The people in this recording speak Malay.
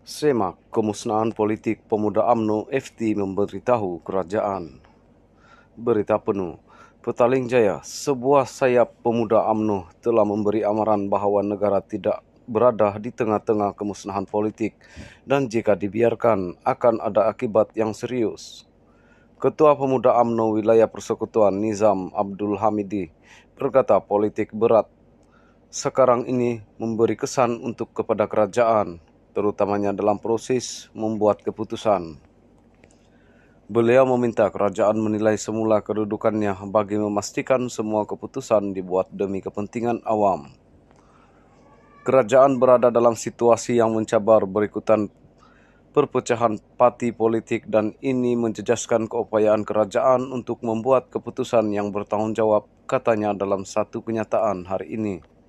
Semak kemusnahan politik pemuda UMNO FT memberitahu kerajaan. Berita penuh. Petaling Jaya, sebuah sayap pemuda UMNO telah memberi amaran bahawa negara tidak berada di tengah-tengah kemusnahan politik dan jika dibiarkan akan ada akibat yang serius. Ketua Pemuda UMNO Wilayah Persekutuan Nizam Abdul Hamidi berkata politik berat sekarang ini memberi kesan untuk kepada kerajaan terutamanya dalam proses membuat keputusan. Beliau meminta kerajaan menilai semula kedudukannya bagi memastikan semua keputusan dibuat demi kepentingan awam. Kerajaan berada dalam situasi yang mencabar berikutan perpecahan parti politik dan ini menjejaskan keupayaan kerajaan untuk membuat keputusan yang bertanggungjawab katanya dalam satu kenyataan hari ini.